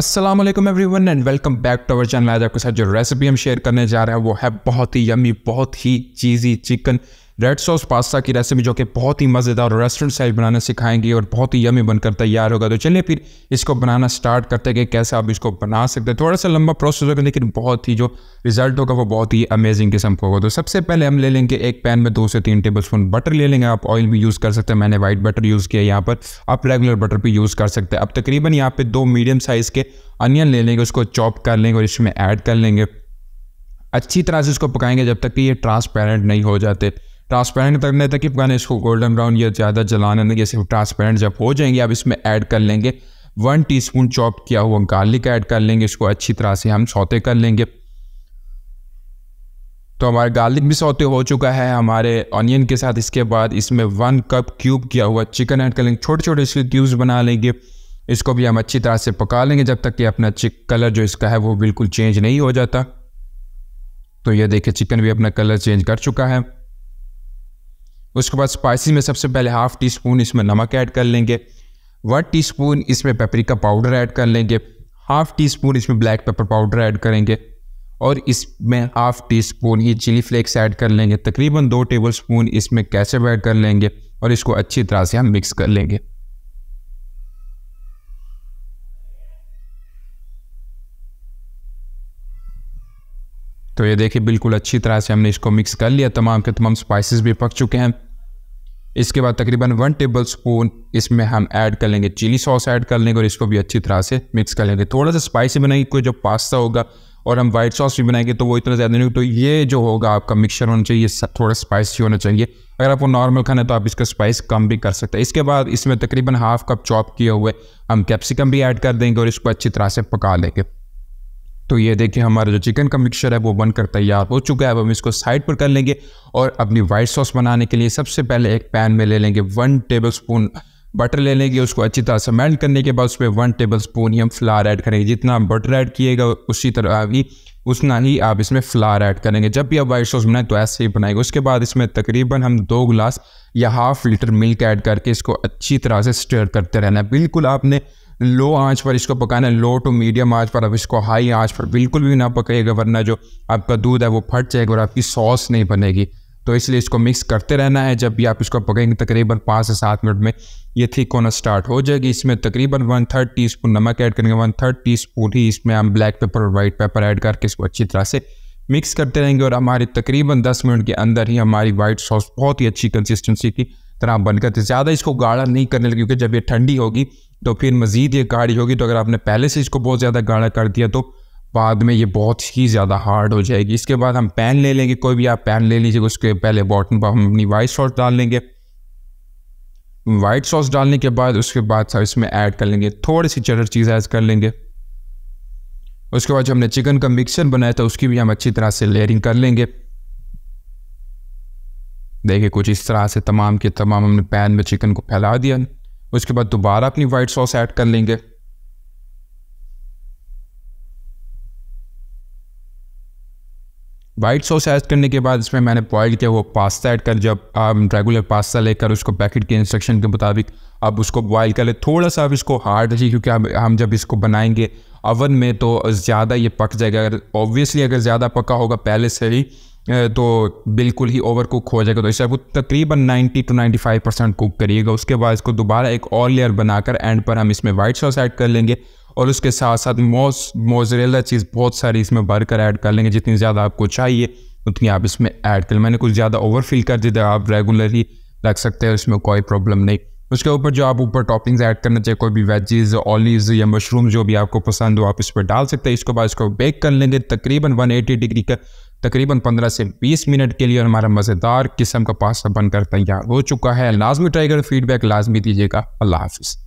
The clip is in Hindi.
Aslam everyone and welcome back to our channel आज आपके साथ जो रेसिपी हम शेयर करने जा रहे हैं वो है बहुत ही यमी बहुत ही cheesy chicken red sauce pasta की रेसिपी जो कि बहुत ही मज़ेदार रेस्टोरेंट स्टाइल बनाना सिखाएंगे और बहुत ही यमी बनकर तैयार होगा तो चलिए फिर इसको बनाना स्टार्ट करते हैं कैसे आप इसको बना सकते हैं थोड़ा सा लंबा प्रोसेस होगा लेकिन बहुत ही जो रिजल्ट होगा वो बहुत ही अमेजिंग किस्म का होगा तो सबसे पहले हम ले लेंगे एक पैन में दो से तीन टेबल स्पून बटर ले लेंगे आप ऑयल भी यूज़ कर सकते हैं मैंने वाइट बटर यूज़ किया यहाँ पर आप रेगुलर बटर भी यूज़ कर सकते हैं अब तकरीबन यहाँ पर दो मीडियम साइज़ के अनियन ले लेंगे उसको चॉप कर लेंगे और इसमें ऐड कर लेंगे अच्छी तरह से इसको पकाएंगे जब तक कि ये ट्रांसपेरेंट नहीं हो जाते ट्रांसपेरेंट कर लेते कि मैंने इसको गोल्डन ब्राउन या ज़्यादा जलाना नहीं जैसे ट्रांसपेरेंट जब हो जाएंगे अब इसमें ऐड कर लेंगे वन टी स्पून चॉप किया हुआ गार्लिक ऐड कर लेंगे इसको अच्छी तरह से हम सौते कर लेंगे तो हमारे गार्लिक भी सौते हो चुका है हमारे ऑनियन के साथ इसके बाद इसमें वन कप क्यूब किया हुआ चिकन ऐड कर लेंगे छोटे छोटे इसके क्यूब्स बना लेंगे इसको भी हम अच्छी तरह से पका लेंगे जब तक कि अपना चिक कलर जो इसका है वो बिल्कुल चेंज नहीं हो जाता तो ये देखिए चिकन भी अपना कलर चेंज कर चुका है उसके बाद स्पाइसी में सबसे पहले हाफ़ टी स्पून इसमें नमक ऐड कर लेंगे वन टी स्पून इसमें पेपरिका पाउडर ऐड कर लेंगे हाफ़ टी स्पून इसमें ब्लैक पेपर पाउडर ऐड करेंगे और इसमें हाफ़ टी स्पून ये चिली फ्लेक्स ऐड कर लेंगे तकरीबन दो टेबल स्पून इसमें कैसेव ऐड कर लेंगे और इसको अच्छी तरह से हम मिक्स कर लेंगे तो ये देखिए बिल्कुल अच्छी तरह से हमने इसको मिक्स कर लिया तमाम के तमाम स्पाइसेस भी पक चुके हैं इसके बाद तकरीबन वन टेबल स्पून इसमें हम ऐड कर लेंगे चिली सॉस ऐड कर लेंगे और इसको भी अच्छी तरह से मिक्स कर लेंगे थोड़ा सा स्पाइसी बनाएंगे कोई जो पास्ता होगा और हम वाइट सॉस भी बनाएंगे तो वो इतना ज़्यादा नहीं तो ये जो होगा आपका मिक्सचर होना चाहिए थोड़ा स्पाइसी होना चाहिए अगर आपको नॉर्मल खाना है तो आप इसका स्पाइस कम भी कर सकते हैं इसके बाद इसमें तकरीबन हाफ कप चॉप किए हुए हम कैप्सिकम भी ऐड कर देंगे और इसको अच्छी तरह से पका लेंगे तो ये देखिए हमारा जो चिकन का मिक्सचर है वो बनकर तैयार हो चुका है अब हम इसको साइड पर कर लेंगे और अपनी वाइट सॉस बनाने के लिए सबसे पहले एक पैन में ले लेंगे वन टेबल स्पून बटर ले लेंगे उसको अच्छी तरह से मेल्ट करने के बाद उसमें वन टेबल स्पून ही हम फ्लार ऐड करेंगे जितना बटर ऐड किएगा उसी तरह ही उतना ही आप इसमें फ्लार ऐड करेंगे जब भी आप वाइट सॉस बनाएं तो ऐसे ही बनाएंगे उसके बाद इसमें तकरीबन हम दो गिलास या हाफ लीटर मिल्क ऐड करके इसको अच्छी तरह से स्टर करते रहना बिल्कुल आपने लो आंच पर इसको पकाना है लो टू मीडियम आंच पर अब इसको हाई आंच पर बिल्कुल भी ना पकाइएगा वरना जो आपका दूध है वो फट जाएगा और आपकी सॉस नहीं बनेगी तो इसलिए इसको मिक्स करते रहना है जब भी आप इसको पकाएंगे तकरीबन पाँच से सात मिनट में ये थिक होना स्टार्ट हो जाएगी इसमें तकरीबन वन थर्ड टी स्पून नमक ऐड करेंगे वन थर्ड टी स्पून ही इसमें हम ब्लैक पेपर और वाइट पेपर ऐड करके इसको अच्छी तरह से मिक्स करते रहेंगे और हमारी तकरीबन दस मिनट के अंदर ही हमारी वाइट सॉस बहुत ही अच्छी कंसिस्टेंसी की तरह बनकर तो ज़्यादा इसको गाढ़ा नहीं करने लगे क्योंकि जब ये ठंडी होगी तो फिर मज़ीद ये गाढ़ी होगी तो अगर आपने पहले से इसको बहुत ज़्यादा गाढ़ा कर दिया तो बाद में ये बहुत ही ज़्यादा हार्ड हो जाएगी इसके बाद हम पैन ले लेंगे कोई भी आप पैन ले लीजिएगा उसके पहले बॉटन पर हम अपनी वाइट सॉस डाल लेंगे वाइट सॉस डालने के बाद उसके बाद सब इसमें ऐड कर लेंगे थोड़ी सी चटर चीज़ ऐड कर लेंगे उसके बाद जो हमने चिकन का मिक्सर बनाया था तो उसकी भी हम अच्छी तरह से लेयरिंग कर लेंगे देखिए कुछ इस तरह से तमाम के तमाम हमने पैन में चिकन को फैला दिया उसके बाद दोबारा अपनी वाइट सॉस ऐड कर लेंगे वाइट सॉस ऐड करने के बाद इसमें मैंने बॉयल किया वो पास्ता ऐड कर जब आप रेगुलर पास्ता लेकर उसको पैकेट के इंस्ट्रक्शन के मुताबिक अब उसको बॉयल ले थोड़ा सा अब इसको हार्ड रखिए क्योंकि अब हम जब इसको बनाएंगे अवन में तो ज़्यादा ये पक जाएगा अगर ऑब्वियसली अगर ज़्यादा पका होगा पहले से ही तो बिल्कुल ही ओवर कुक हो जाएगा तो इसे आपको तकरीबन 90 टू 95 परसेंट कुक करिएगा उसके बाद इसको दोबारा एक और लेयर बनाकर एंड पर हम इसमें वाइट सॉस ऐड कर लेंगे और उसके साथ साथ मोस मोजरेला चीज़ बहुत सारी इसमें भर कर ऐड कर लेंगे जितनी ज़्यादा आपको चाहिए उतनी आप इसमें ऐड कर मैंने कुछ ज़्यादा ओवर फिल कर दी आप रेगुलरली रख सकते हैं उसमें कोई प्रॉब्लम नहीं उसके ऊपर जो आप ऊपर टॉपिंग्स ऐड करना चाहिए कोई भी वेजेज़ ऑलिव या मशरूम जो भी आपको पसंद हो आप इस पर डाल सकते हैं इसके बाद इसको बेक कर लेंगे तकरीबन 180 डिग्री का तकरीबन 15 से 20 मिनट के लिए हमारा मज़ेदार किस्म का पास्ता बनकर तैयार हो चुका है लाजमी ट्राई कर फीडबैक लाजमी दीजिएगा अल्लाह हाफिज़